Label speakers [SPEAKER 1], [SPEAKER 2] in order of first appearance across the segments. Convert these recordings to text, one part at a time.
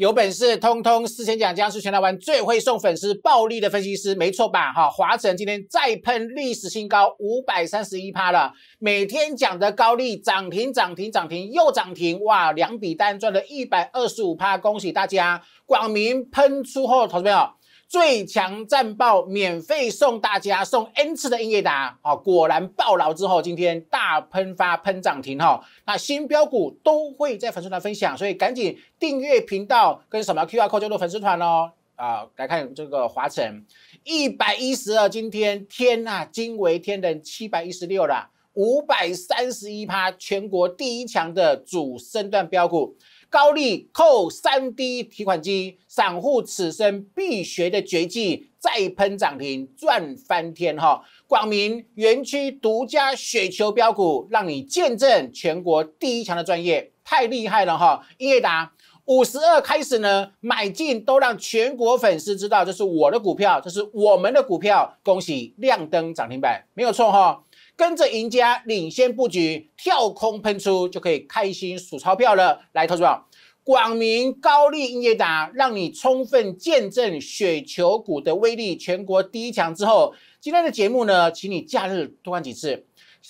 [SPEAKER 1] 有本事通通四千讲，僵尸全台湾最会送粉丝暴利的分析师，没错吧？哈，华晨今天再喷历史新高五百三十一趴了，每天讲的高利涨停涨停涨停又涨停，哇，两笔单赚了一百二十五趴，恭喜大家！广明喷出后，投资没有？最强战报，免费送大家送 N 次的英业达啊！果然爆牢之后，今天大喷发喷涨停哈！那新标股都会在粉丝团分享，所以赶紧订阅频道跟扫描 Q R Code 加入粉丝团哦。啊，来看这个华晨，一百一十二，今天天哪，惊为天人七百一十六了，五百三十一趴，全国第一强的主升段标股。高利扣三 D 提款机，散户此生必学的绝技，再喷涨停赚翻天哈！广明园区独家雪球标股，让你见证全国第一强的专业，太厉害了哈！英业达五十二开始呢，买进都让全国粉丝知道，这是我的股票，这是我们的股票，恭喜亮灯涨停板，没有错哈！跟着赢家领先布局，跳空喷出就可以开心数钞票了。来投资网广明高利音乐达，让你充分见证雪球股的威力。全国第一强之后，今天的节目呢，请你假日多看几次，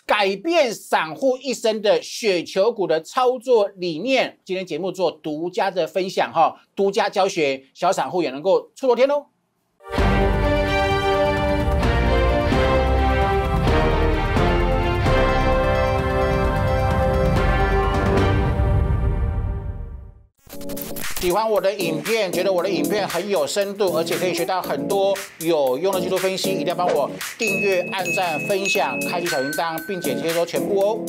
[SPEAKER 1] 改变散户一生的雪球股的操作理念。今天节目做独家的分享哈，独家教学，小散户也能够出头天哦。喜欢我的影片，觉得我的影片很有深度，而且可以学到很多有用的技术分析，一定要帮我订阅、按赞、分享、开启小铃铛，并且接收全部哦。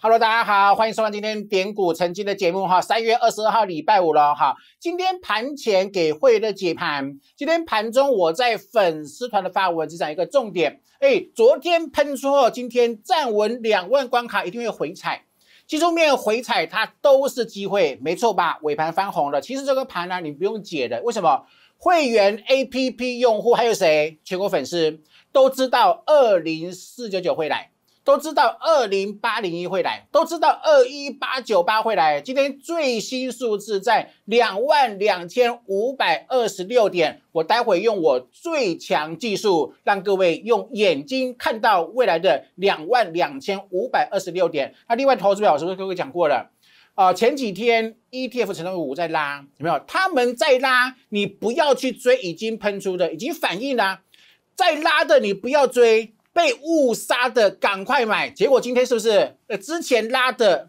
[SPEAKER 1] Hello，大家好，欢迎收看今天点股成经的节目哈，三月二十二号礼拜五了哈。今天盘前给会员的解盘，今天盘中我在粉丝团的发文只讲一个重点，哎，昨天喷出后，今天站稳两万关卡一定会回踩。技术面回踩，它都是机会，没错吧？尾盘翻红了，其实这个盘呢，你不用解的。为什么？会员 APP 用户还有谁？全国粉丝都知道，二零四九九会来。都知道二零八零一会来，都知道二一八九八会来。今天最新数字在两万两千五百二十六点，我待会用我最强技术，让各位用眼睛看到未来的两万两千五百二十六点。那另外投资表是不是各位讲过了？啊，前几天 ETF 成长股在拉，有没有？他们在拉，你不要去追已经喷出的，已经反应了，在拉的你不要追。被误杀的赶快买，结果今天是不是？呃，之前拉的，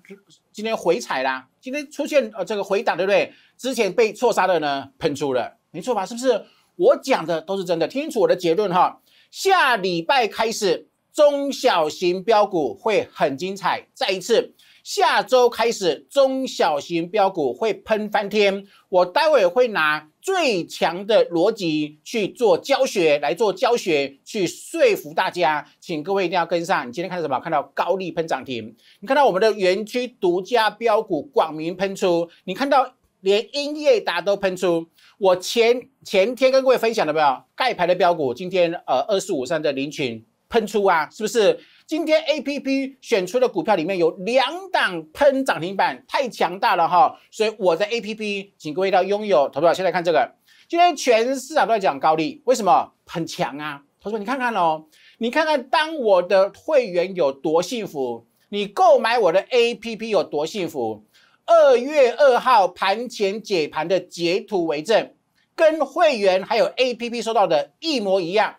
[SPEAKER 1] 今天回踩啦，今天出现呃这个回档，对不对？之前被错杀的呢，喷出了，没错吧？是不是？我讲的都是真的，听清楚我的结论哈。下礼拜开始，中小型标股会很精彩。再一次，下周开始，中小型标股会喷翻天。我待会会拿。最强的逻辑去做教学，来做教学，去说服大家，请各位一定要跟上。你今天看到什么？看到高利喷涨停，你看到我们的园区独家标股广明喷出，你看到连英业达都喷出。我前前天跟各位分享的，没有盖牌的标股，今天呃二四五三的林群喷出啊，是不是？今天 A P P 选出的股票里面有两档喷涨停板，太强大了哈！所以我在 A P P，请各位要拥有投票，现在看这个，今天全市场都在讲高利，为什么？很强啊！他说你看看哦，你看看当我的会员有多幸福，你购买我的 A P P 有多幸福。二月二号盘前解盘的截图为证，跟会员还有 A P P 收到的一模一样。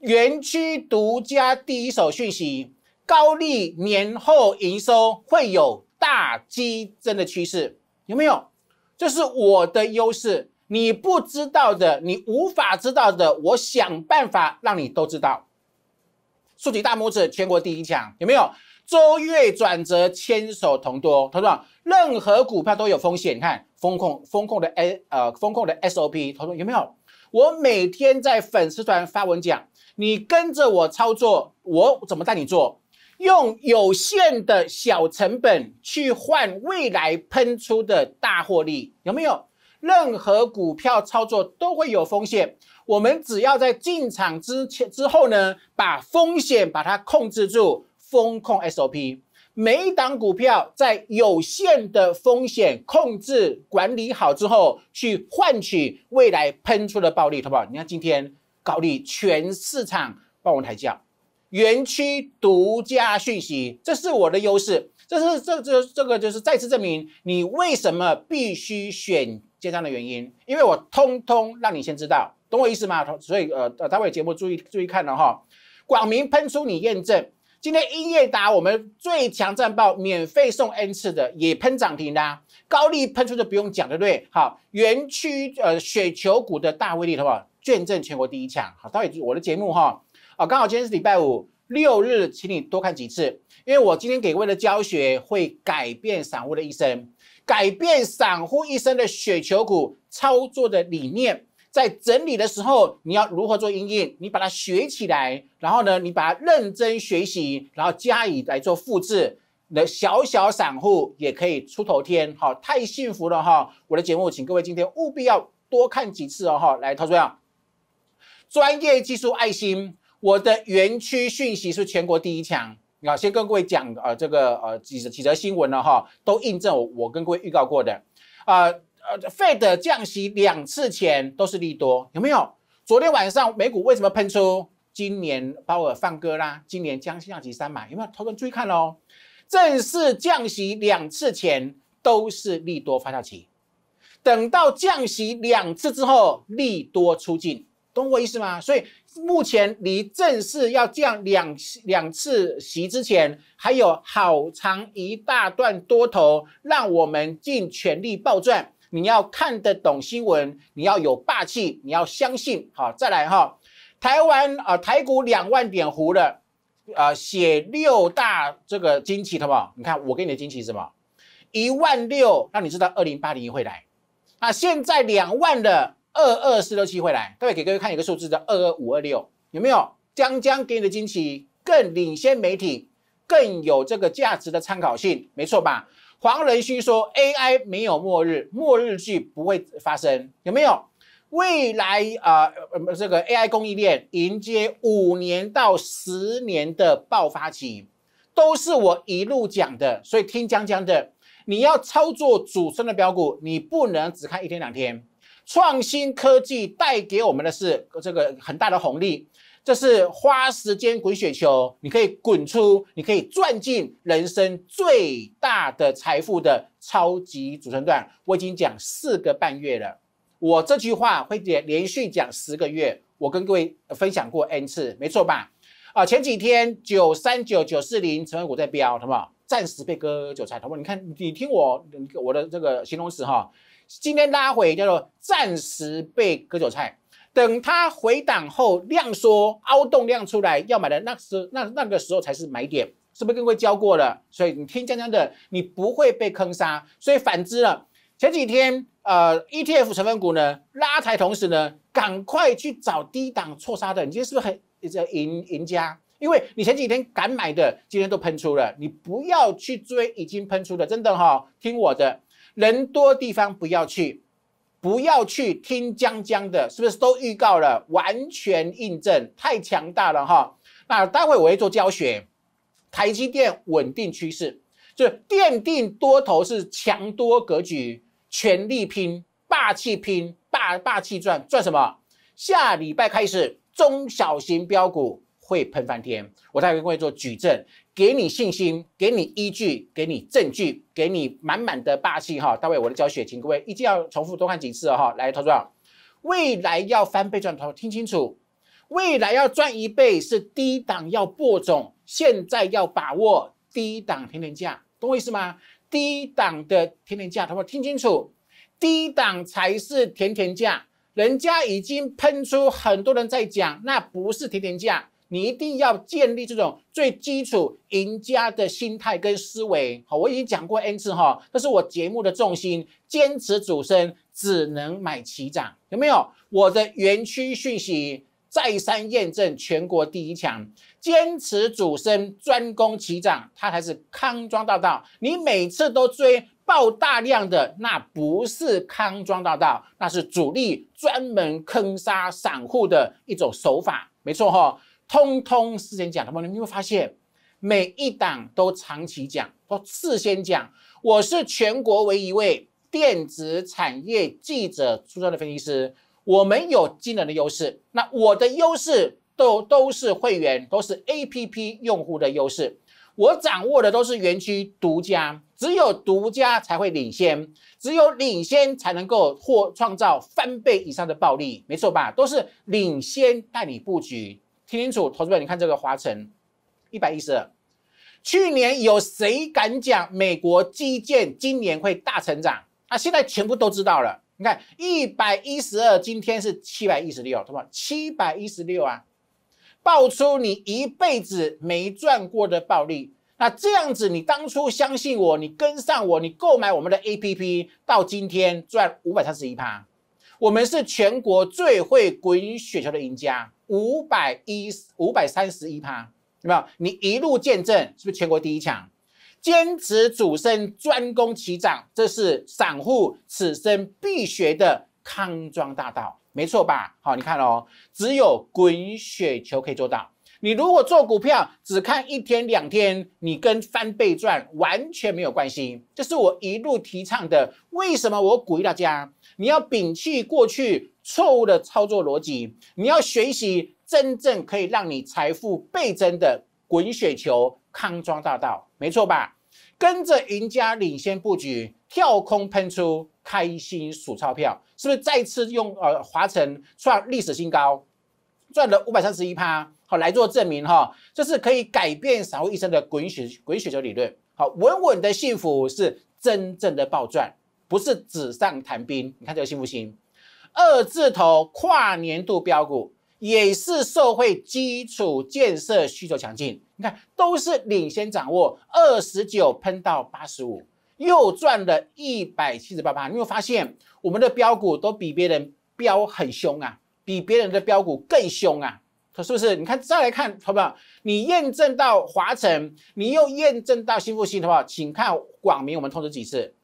[SPEAKER 1] 园区独家第一手讯息，高利年后营收会有大激增的趋势，有没有？这是我的优势，你不知道的，你无法知道的，我想办法让你都知道，竖起大拇指，全国第一强，有没有？周月转折，牵手同多，同说，任何股票都有风险，你看风控风控的 A，呃，风控的 SOP，同说有没有？我每天在粉丝团发文讲。你跟着我操作，我怎么带你做？用有限的小成本去换未来喷出的大获利，有没有？任何股票操作都会有风险，我们只要在进场之前之后呢，把风险把它控制住，风控 SOP，每一档股票在有限的风险控制管理好之后，去换取未来喷出的暴利，好不好？你看今天。高利全市场帮我抬价，园区独家讯息，这是我的优势，这是这这这个就是再次证明你为什么必须选街商的原因，因为我通通让你先知道，懂我意思吗？所以呃呃，大卫节目注意注意看了哈，广明喷出你验证，今天音业达我们最强战报，免费送 N 次的也喷涨停啦，高利喷出就不用讲不对，好园区呃雪球股的大威力，的话，见证全国第一强，好，到底是我的节目哈，啊，刚好今天是礼拜五六日，请你多看几次，因为我今天给为了教学会改变散户的一生，改变散户一生的雪球股操作的理念，在整理的时候你要如何做应用，你把它学起来，然后呢，你把它认真学习，然后加以来做复制，那小小散户也可以出头天，好，太幸福了哈，我的节目请各位今天务必要多看几次哦哈，来，陶总啊。专业技术爱心，我的园区讯息是全国第一强啊！先跟各位讲呃，这个呃几则几则新闻呢？哈，都印证我我跟各位预告过的呃呃 f e d 降息两次前都是利多，有没有？昨天晚上美股为什么喷出？今年鲍尔放歌啦，今年将降息三买，有没有？投资注意看哦，正式降息两次前都是利多发酵期，等到降息两次之后，利多出尽。懂我意思吗？所以目前离正式要降两两次息之前，还有好长一大段多头，让我们尽全力暴赚。你要看得懂新闻，你要有霸气，你要相信。好，再来哈，台湾啊，台股两万点胡了啊，写六大这个惊奇，好不好？你看我给你的惊奇是什么？一万六，让你知道二零八零会来啊。现在两万的。二二四六七回来，各位给各位看一个数字的二二五二六，有没有？江江给你的惊喜更领先媒体，更有这个价值的参考性，没错吧？黄仁勋说 AI 没有末日，末日剧不会发生，有没有？未来啊，这个 AI 供应链迎接五年到十年的爆发期，都是我一路讲的，所以听江江的，你要操作主升的标股，你不能只看一天两天。创新科技带给我们的是这个很大的红利，这是花时间滚雪球，你可以滚出，你可以赚进人生最大的财富的超级主成段。我已经讲四个半月了，我这句话会连连续讲十个月。我跟各位分享过 n 次，没错吧？啊，前几天九三九九四零成为股在飙，好不好？暂时被割韭菜，好不好？你看，你听我，我的这个形容词哈。今天拉回叫做暂时被割韭菜，等它回档后量缩凹洞量出来要买的那时那那个时候才是买点，是不是？跟会教过了，所以你听江江的，你不会被坑杀。所以反之了，前几天呃 ETF 成分股呢拉抬同时呢，赶快去找低档错杀的，你今天是不是很赢赢家？因为你前几天敢买的，今天都喷出了，你不要去追已经喷出的，真的哈，听我的。人多地方不要去，不要去听江江的，是不是都预告了？完全印证，太强大了哈！那待会我会做教学，台积电稳定趋势，就奠定多头是强多格局，全力拼霸气拼霸霸气赚赚什么？下礼拜开始中小型标股。会喷翻天！我再跟各位做举证，给你信心，给你依据，给你证据，给你满满的霸气哈！大卫，我的教学，请各位一定要重复多看几次哈！来，涛总，未来要翻倍赚，听清楚，未来要赚一倍是低档要播种，现在要把握低档天天价，懂我意思吗？低档的天天价，他说听清楚，低档才是甜甜价，人家已经喷出很多人在讲，那不是甜甜价。你一定要建立这种最基础赢家的心态跟思维，好，我已经讲过 n 次哈，这是我节目的重心，坚持主升只能买齐涨，有没有？我的园区讯息再三验证，全国第一强，坚持主升专攻齐涨，它才是康庄大道。你每次都追爆大量的，那不是康庄大道，那是主力专门坑杀散户的一种手法，没错哈。通通事先讲，他们你会发现，每一档都长期讲，都事先讲。我是全国唯一一位电子产业记者出身的分析师，我们有惊人的优势。那我的优势都都是会员，都是 A P P 用户的优势。我掌握的都是园区独家，只有独家才会领先，只有领先才能够获创造翻倍以上的暴利，没错吧？都是领先带你布局。听清楚，投资人，你看这个华晨，一百一十二，去年有谁敢讲美国基建今年会大成长？啊，现在全部都知道了。你看一百一十二，今天是七百一十六，什么？七百一十六啊，爆出你一辈子没赚过的暴利。那这样子，你当初相信我，你跟上我，你购买我们的 A P P，到今天赚五百三十一趴，我们是全国最会滚雪球的赢家。五百一五百三十一趴，有没有？你一路见证，是不是全国第一强？坚持主升，专攻起涨，这是散户此生必学的康庄大道，没错吧？好，你看哦，只有滚雪球可以做到。你如果做股票，只看一天两天，你跟翻倍赚完全没有关系。这是我一路提倡的。为什么我鼓励大家？你要摒弃过去错误的操作逻辑，你要学习真正可以让你财富倍增的滚雪球康庄大道，没错吧？跟着赢家领先布局，跳空喷出，开心数钞票，是不是再次用呃华晨创历史新高赚了五百三十一趴，好来做证明哈？这是可以改变散户一生的滚雪滚雪球理论，好稳稳的幸福是真正的暴赚。不是纸上谈兵，你看这个新不新，二字头跨年度标股，也是社会基础建设需求强劲。你看，都是领先掌握，二十九喷到八十五，又赚了一百七十八八。你有发现我们的标股都比别人标很凶啊，比别人的标股更凶啊？是不是？你看，再来看好不好？你验证到华晨，你又验证到新复星，好不好？请看广明，我们通知几次。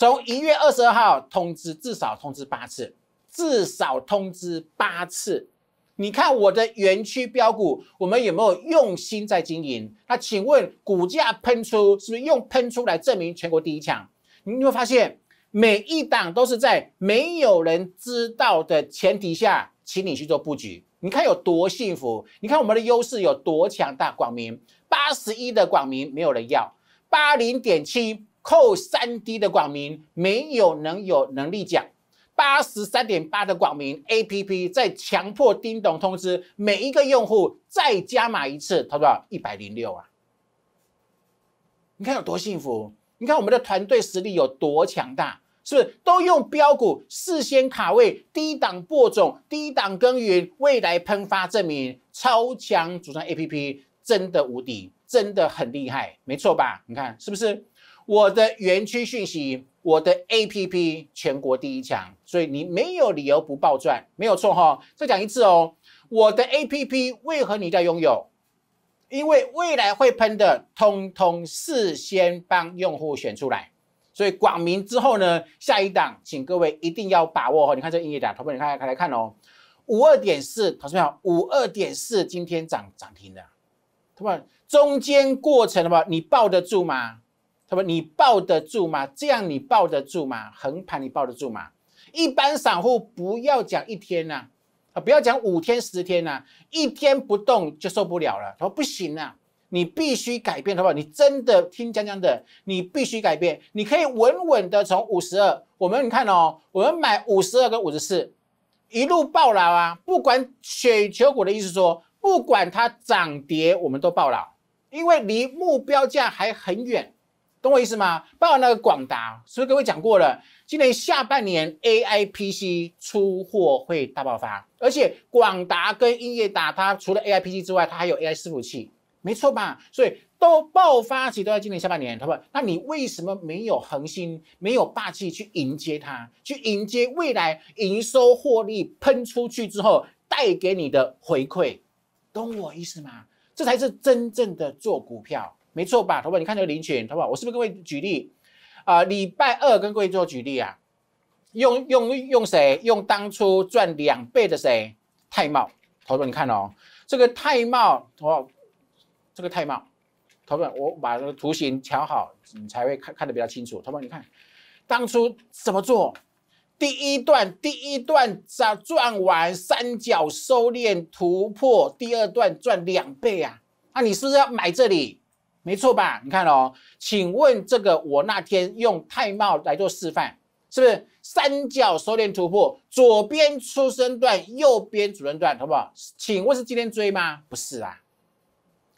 [SPEAKER 1] 从一月二十二号通知，至少通知八次，至少通知八次。你看我的园区标股，我们有没有用心在经营？那请问股价喷出，是不是用喷出来证明全国第一强？你会发现，每一档都是在没有人知道的前提下，请你去做布局。你看有多幸福？你看我们的优势有多强？大广明八十一的广明没有人要，八零点七。扣三 D 的广明没有能有能力讲八十三点八的广明 A P P 在强迫叮咚通知每一个用户再加码一次，投多少一百零六啊？你看有多幸福？你看我们的团队实力有多强大？是不是都用标股事先卡位低档播种低档耕耘未来喷发证明超强组装 A P P 真的无敌，真的很厉害，没错吧？你看是不是？我的园区讯息，我的 A P P 全国第一强，所以你没有理由不暴赚，没有错哈。再讲一次哦，我的 A P P 为何你在拥有？因为未来会喷的，通通事先帮用户选出来。所以广明之后呢，下一档，请各位一定要把握哈。你看这音乐档，投学你看来来看哦，五二点四，同学们，五二点四今天涨涨停的，同学们，中间过程，的话，你抱得住吗？他说：“你抱得住吗？这样你抱得住吗？横盘你抱得住吗？一般散户不要讲一天呐，啊，不要讲五天十天呐，一天不动就受不了了。”他说：“不行啊，你必须改变，好不好？你真的听江江的，你必须改变。你可以稳稳的从五十二，我们你看哦，我们买五十二跟五十四，一路爆了啊！不管雪球股的意思说，不管它涨跌，我们都爆了，因为离目标价还很远。”懂我意思吗？包括那个广达，是不是位我讲过了？今年下半年 A I P C 出货会大爆发，而且广达跟英业达，它除了 A I P C 之外，它还有 A I 伺服器，没错吧？所以都爆发期都在今年下半年，他们，那你为什么没有恒心、没有霸气去迎接它，去迎接未来营收获利喷出去之后带给你的回馈？懂我意思吗？这才是真正的做股票。没错吧，头发，你看这个领群，头发，我是不是跟各位举例啊？礼拜二跟各位做举例啊，用用用谁？用当初赚两倍的谁？泰茂，头发，你看哦，这个泰茂，头发，这个泰茂，头发，我把这个图形调好，你才会看看的比较清楚。头发，你看当初怎么做？第一段，第一段咋转完三角收敛突破，第二段赚两倍啊？那你是不是要买这里？没错吧？你看哦，请问这个我那天用泰茂来做示范，是不是三角收敛突破，左边出身段，右边主韧段，好不好？请问是今天追吗？不是啊。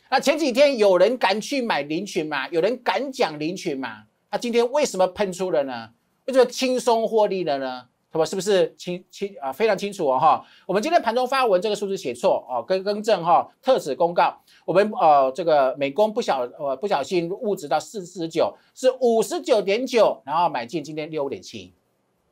[SPEAKER 1] 那前几天有人敢去买林群吗？有人敢讲林群吗？那今天为什么喷出了呢？为什么轻松获利了呢？他不是不是清清啊非常清楚哦哈，我们今天盘中发文这个数字写错哦，跟更正哈特此公告。我们呃这个美工不小呃不小心误值到四四九是五十九点九，然后买进今天六点七，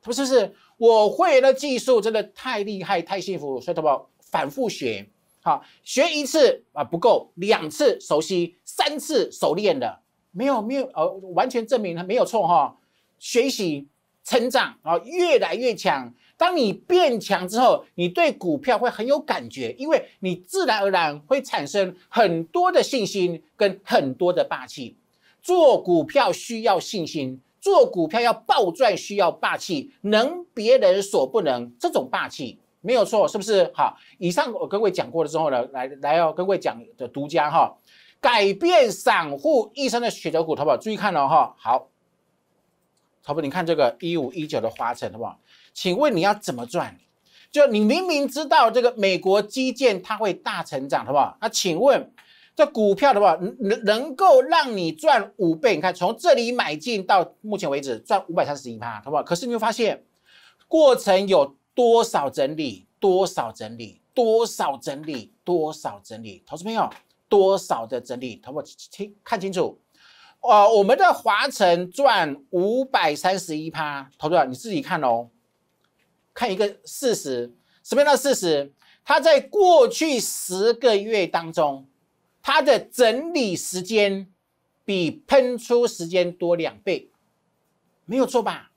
[SPEAKER 1] 他不是是，我会的技术真的太厉害太幸福，所以他们反复学，好学一次啊不够，两次熟悉，三次熟练的没有没有呃完全证明没有错哈，学习。成长啊，越来越强。当你变强之后，你对股票会很有感觉，因为你自然而然会产生很多的信心跟很多的霸气。做股票需要信心，做股票要暴赚需要霸气，能别人所不能，这种霸气没有错，是不是？好，以上我跟各位讲过了之后呢，来来要跟各位讲的独家哈，改变散户一生的选股投吧，注意看了哈，好。好不你看这个一五一九的华晨，好不好？请问你要怎么赚？就你明明知道这个美国基建它会大成长，好不好？那请问这股票的话，能能够让你赚五倍？你看从这里买进到目前为止赚五百三十一趴，好不好？可是你会发现过程有多少整理？多少整理？多少整理？多少整理？投资朋友多少的整理？投不好？听看清楚。呃，我们的华晨赚五百三十一趴，投资者你自己看哦，看一个事实，什么样的事实？它在过去十个月当中，它的整理时间比喷出时间多两倍，没有错吧？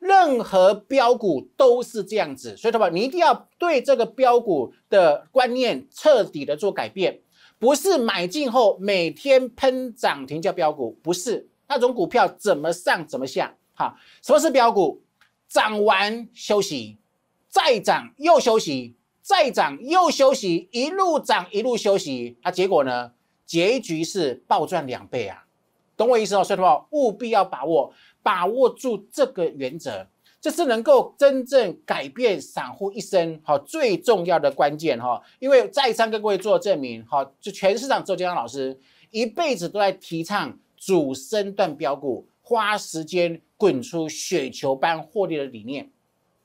[SPEAKER 1] 任何标股都是这样子，所以，爸爸，你一定要对这个标股的观念彻底的做改变。不是买进后每天喷涨停叫标股，不是那种股票，怎么上怎么下。哈，什么是标股？涨完休息，再涨又休息，再涨又休息，一路涨一路休息。啊，结果呢？结局是暴赚两倍啊！懂我意思哦，以的话务必要把握把握住这个原则。这是能够真正改变散户一生哈最重要的关键哈，因为再三跟各位做证明哈，就全市场周建康老师一辈子都在提倡主升段标股，花时间滚出雪球般获利的理念，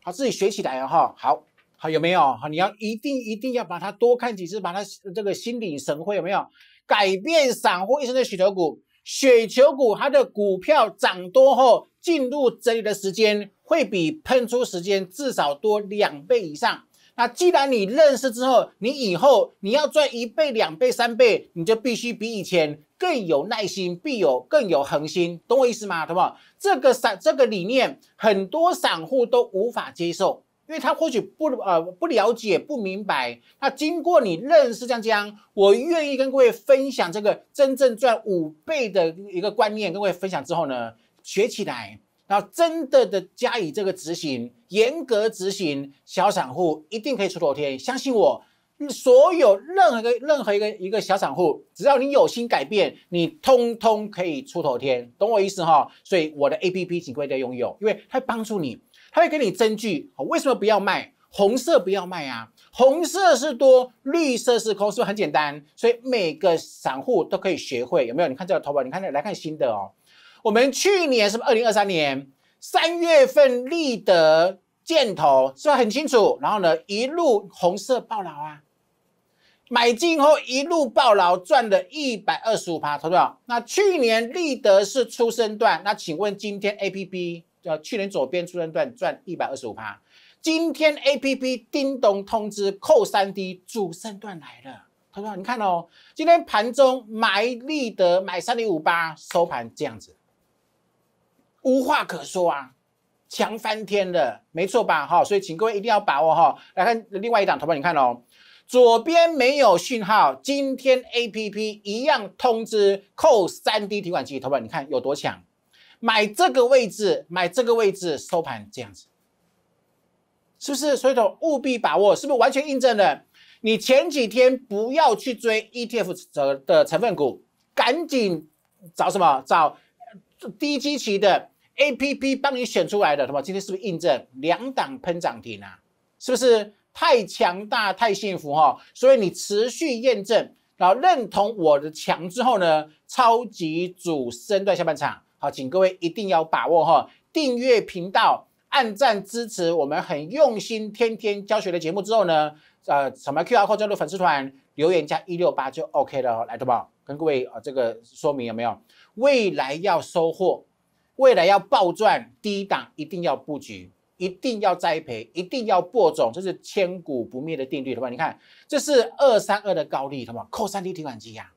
[SPEAKER 1] 好自己学起来哈，好好有没有哈？你要一定一定要把它多看几次，把它这个心领神会有没有？改变散户一生的雪球股，雪球股它的股票涨多后。进入这里的时间会比喷出时间至少多两倍以上。那既然你认识之后，你以后你要赚一倍、两倍、三倍，你就必须比以前更有耐心，必有更有恒心，懂我意思吗？懂不？这个散这个理念，很多散户都无法接受，因为他或许不呃不了解、不明白。那经过你认识江江，我愿意跟各位分享这个真正赚五倍的一个观念，跟各位分享之后呢？学起来，然后真的的加以这个执行，严格执行，小散户一定可以出头天，相信我。所有任何个任何一个一个小散户，只要你有心改变，你通通可以出头天，懂我意思哈？所以我的 A P P 请贵的拥有，因为它帮助你，它会给你证据。为什么不要卖？红色不要卖啊，红色是多，绿色是空，是不是很简单？所以每个散户都可以学会，有没有？你看这个头发，你看来看新的哦。我们去年是不是二零二三年三月份立德箭头是不是很清楚，然后呢一路红色爆牢啊，买进后一路爆牢，赚了一百二十五趴，投票。那去年立德是出生段，那请问今天 A P P 呃去年左边出生段赚一百二十五趴，今天 A P P 叮咚通知扣三 D 主升段来了，同志你看哦，今天盘中买立德买三零五八，收盘这样子。无话可说啊，强翻天了，没错吧？哈，所以请各位一定要把握哈。来看另外一档，投保你看哦，左边没有讯号，今天 A P P 一样通知扣三 D 提款机，投保你看有多强？买这个位置，买这个位置，收盘这样子，是不是？所以说务必把握，是不是完全印证了？你前几天不要去追 E T F 的的成分股，赶紧找什么？找低基期的。A P P 帮你选出来的，什么今天是不是印证两档喷涨停啊？是不是太强大、太幸福哈？所以你持续验证，然后认同我的强之后呢，超级主升段下半场，好，请各位一定要把握哈！订阅频道、按赞支持我们很用心、天天教学的节目之后呢，呃，什么 Q R Code 加入粉丝团、留言加一六八就 O K 了。来，对吧？跟各位啊，这个说明有没有？未来要收获。未来要暴赚，低档一定要布局，一定要栽培，一定要播种，这是千古不灭的定律，对吗？你看，这是二三二的高利，什么？扣三 D 提款机呀，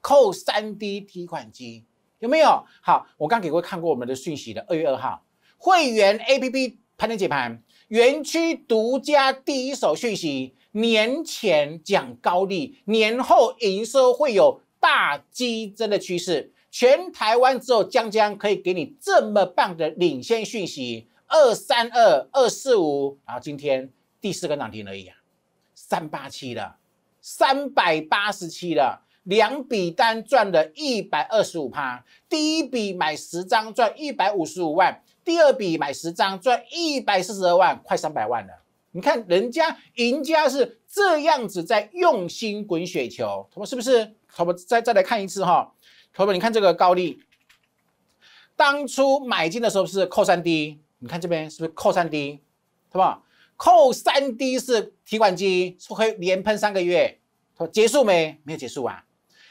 [SPEAKER 1] 扣三 D 提款机有没有？好，我刚给位看过我们的讯息的，二月二号会员 A P P 盘前解盘，园区独家第一手讯息，年前讲高利，年后营收会有大激增的趋势。全台湾只有江江可以给你这么棒的领先讯息，二三二二四五，然后今天第四个涨停而已啊，三八七的，三百八十七的，两笔单赚了一百二十五趴，第一笔买十张赚一百五十五万，第二笔买十张赚一百四十二万，快三百万了。你看人家赢家是这样子在用心滚雪球，他们是不是？他们再再来看一次哈。投资者，你看这个高利，当初买进的时候是扣三滴。你看这边是不是扣三低？是吧？扣三滴是提款机，可以连喷三个月。结束没？没有结束啊！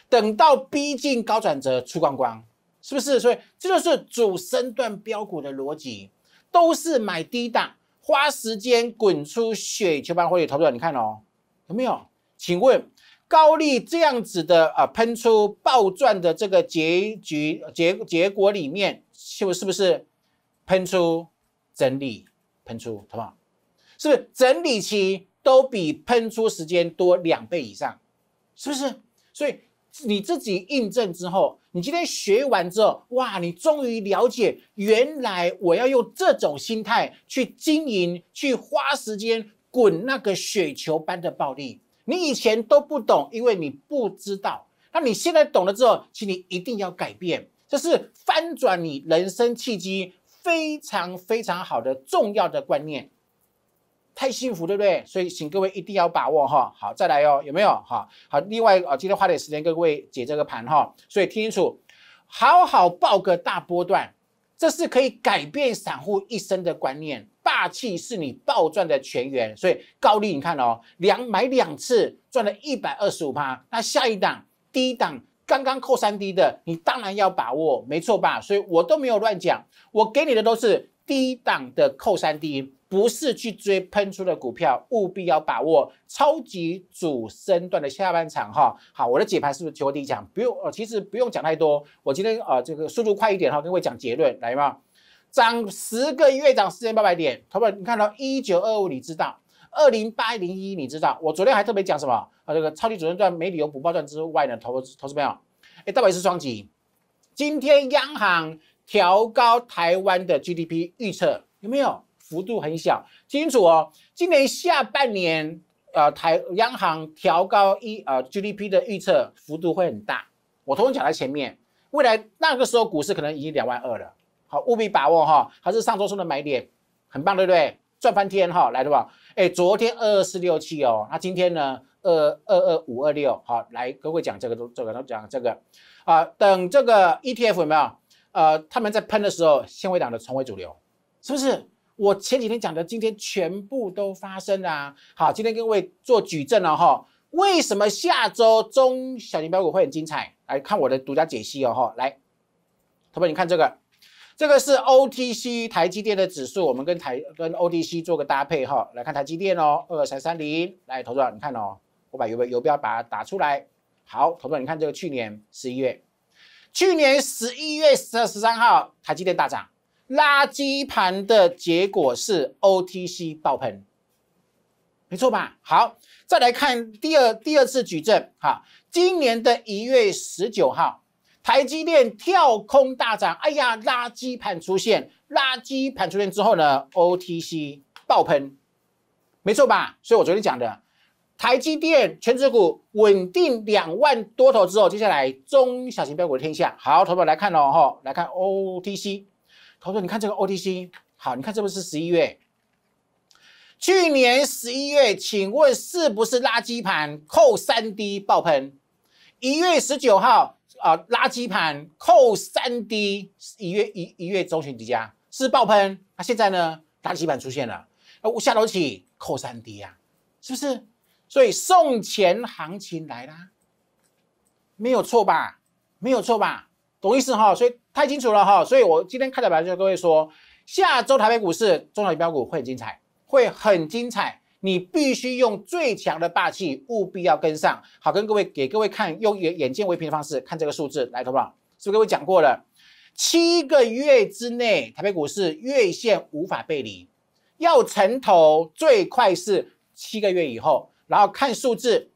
[SPEAKER 1] 等到逼近高转折出光光，是不是？所以这就是主升段标的逻辑，都是买低档，花时间滚出血球盘或者投资者，你看哦，有没有？请问？高利这样子的啊，喷出暴赚的这个结局结结果里面，是不是不是喷出整理，喷出好不好？是不是整理期都比喷出时间多两倍以上？是不是？所以你自己印证之后，你今天学完之后，哇，你终于了解，原来我要用这种心态去经营，去花时间滚那个雪球般的暴利。你以前都不懂，因为你不知道。那你现在懂了之后，请你一定要改变，这是翻转你人生契机非常非常好的重要的观念，太幸福，对不对？所以请各位一定要把握哈。好，再来哟，有没有哈？好，另外啊，今天花点时间各位解这个盘哈。所以听清楚，好好抱个大波段，这是可以改变散户一生的观念。大气是你暴赚的全员，所以高利，你看哦，两买两次赚了一百二十五趴，那下一档低档刚刚扣三低的，你当然要把握，没错吧？所以我都没有乱讲，我给你的都是低档的扣三低不是去追喷出的股票，务必要把握超级主升段的下半场哈。好，我的解盘是不是求我第一讲？不用，其实不用讲太多，我今天啊这个速度快一点哈，跟各位讲结论来嘛。涨十个月涨四千八百点，投不？你看到一九二五，你知道二零八零一，你知道？我昨天还特别讲什么？啊，这个超级主升段没理由不爆赚之外呢，投投资朋友，哎，到底是双极？今天央行调高台湾的 GDP 预测，有没有幅度很小？清楚哦，今年下半年，呃，台央行调高一呃 GDP 的预测幅度会很大。我通天讲在前面，未来那个时候股市可能已经两万二了。好，务必把握哈，还是上周中的买点，很棒，对不对？赚翻天哈，来对吧？哎，昨天二二四六七哦，那今天呢？二二二五二六，好，来各位讲这个都这个都讲这个啊。等这个 ETF 有没有？呃，他们在喷的时候，纤维党的成为主流，是不是？我前几天讲的，今天全部都发生啦。好，今天各位做举证了哈，为什么下周中小型标股会很精彩？来看我的独家解析哦哈，来，头发你看这个。这个是 OTC 台积电的指数，我们跟台跟 OTC 做个搭配哈，来看台积电哦，二三三零，来，投资你看哦，我把油标油标把它打出来，好，投资你看这个去年十一月，去年十一月十二十三号台积电大涨，垃圾盘的结果是 OTC 爆盆，没错吧？好，再来看第二第二次举证哈，今年的一月十九号。台积电跳空大涨，哎呀，垃圾盘出现，垃圾盘出现之后呢，OTC 爆喷，没错吧？所以我昨天讲的，台积电全指股稳定两万多头之后，接下来中小型标股的天下。好，投资来看哦，哈，来看 OTC。投资你看这个 OTC，好，你看这不是十一月？去年十一月，请问是不是垃圾盘扣三 D 爆喷？一月十九号。啊！垃圾盘扣三 D，一月一一月中旬底价是爆喷。那现在呢？垃圾盘出现了，我下楼起扣三 D 啊，是不是？所以送钱行情来啦，没有错吧？没有错吧？懂意思哈？所以太清楚了哈！所以我今天开的白就各位说，下周台北股市中小标股会很精彩，会很精彩。你必须用最强的霸气，务必要跟上。好，跟各位给各位看，用眼眼见为凭的方式看这个数字，来，各位是不是？各位讲过了，七个月之内，台北股市月线无法背离，要成头最快是七个月以后。然后看数字，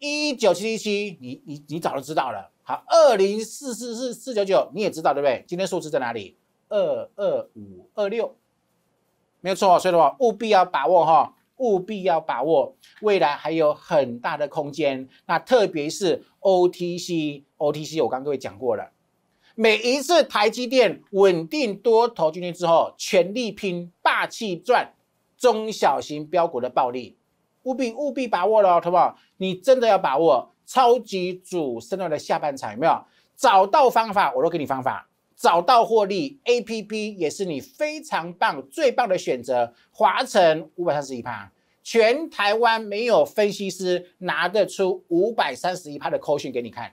[SPEAKER 1] 一九七七七，你你你早就知道了。好，二零四四四四九九，你也知道对不对？今天数字在哪里？二二五二六，没错。所以的话，务必要把握哈。务必要把握未来还有很大的空间，那特别是 OTC OTC 我刚各位讲过了，每一次台积电稳定多头进去之后，全力拼霸气赚中小型标股的暴利，务必务必把握了，好不好？你真的要把握超级主升浪的下半场，有没有？找到方法，我都给你方法。找到获利 APP 也是你非常棒、最棒的选择。华晨五百三十一趴，全台湾没有分析师拿得出五百三十一趴的 c o h 给你看，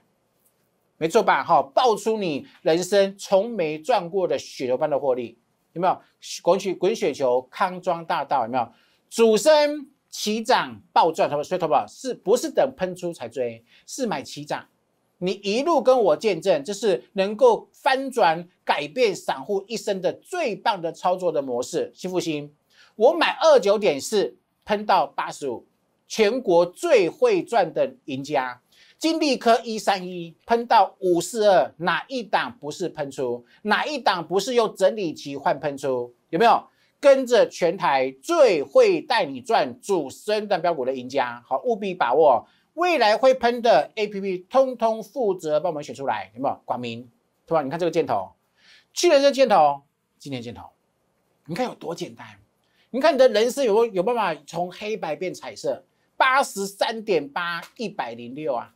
[SPEAKER 1] 没错吧？哈，爆出你人生从没赚过的雪球般的获利，有没有？滚雪滚雪球，康庄大道，有没有？主升起涨暴赚，他们追头宝是不是等喷出才追？是买起涨。你一路跟我见证，这是能够翻转改变散户一生的最棒的操作的模式。徐复兴，我买二九点四喷到八十五，全国最会赚的赢家。金立科一三一喷到五四二，哪一档不是喷出？哪一档不是用整理期换喷出？有没有跟着全台最会带你赚主升段标的赢家？好，务必把握。未来会喷的 A P P，通通负责帮我们选出来，有没有？广明，对吧？你看这个箭头，去年这箭头，今年箭头，你看有多简单？你看你的人生有有办法从黑白变彩色？八十三点八，一百零六啊，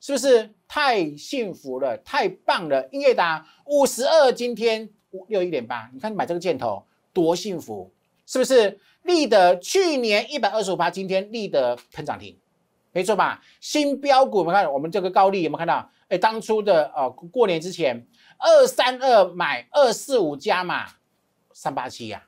[SPEAKER 1] 是不是太幸福了？太棒了！英业达五十二，今天五六一点八，你看你买这个箭头多幸福，是不是？立德去年一百二十五八，今天立德喷涨停。没错吧？新标股，我们看我们这个高丽有没有看到？哎，当初的呃过年之前二三二买二四五加嘛，三八七呀，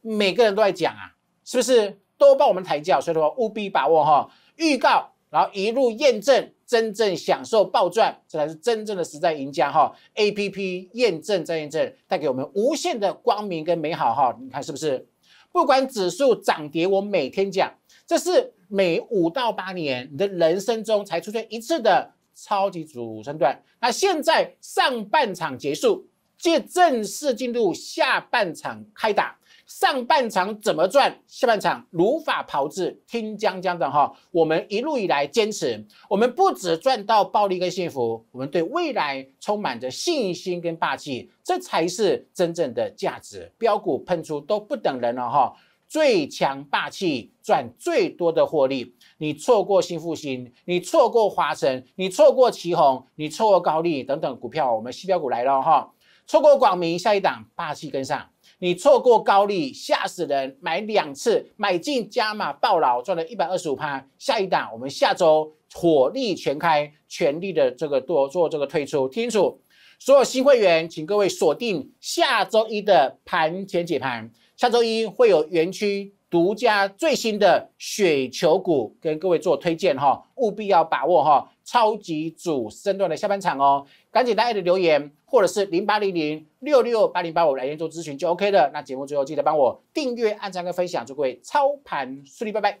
[SPEAKER 1] 每个人都在讲啊，是不是都帮我们抬轿？所以说务必把握哈，预告，然后一路验证，真正享受暴赚，这才是真正的实在赢家哈。A P P 验证再验证，带给我们无限的光明跟美好哈。你看是不是？不管指数涨跌，我每天讲。这是每五到八年，你的人生中才出现一次的超级主升段。那现在上半场结束，借正式进入下半场开打。上半场怎么赚，下半场如法炮制。听江江的哈，我们一路以来坚持，我们不止赚到暴利跟幸福，我们对未来充满着信心跟霸气，这才是真正的价值。标股喷出都不等人了哈。最强霸气赚最多的获利，你错过新复星，你错过华晨，你错过旗宏，你错过高丽等等股票，我们西标股来了哈，错过广明，下一档霸气跟上，你错过高丽吓死人，买两次买进加码爆老，赚了一百二十五趴，下一档我们下周火力全开，全力的这个多做这个推出，清楚，所有新会员请各位锁定下周一的盘前解盘。下周一会有园区独家最新的雪球股跟各位做推荐哈，务必要把握哈，超级主升段的下半场哦，赶紧大家的留言或者是零八零零六六八零八五来研究咨询就 OK 了。那节目最后记得帮我订阅、按赞跟分享，祝各位操盘顺利，拜拜。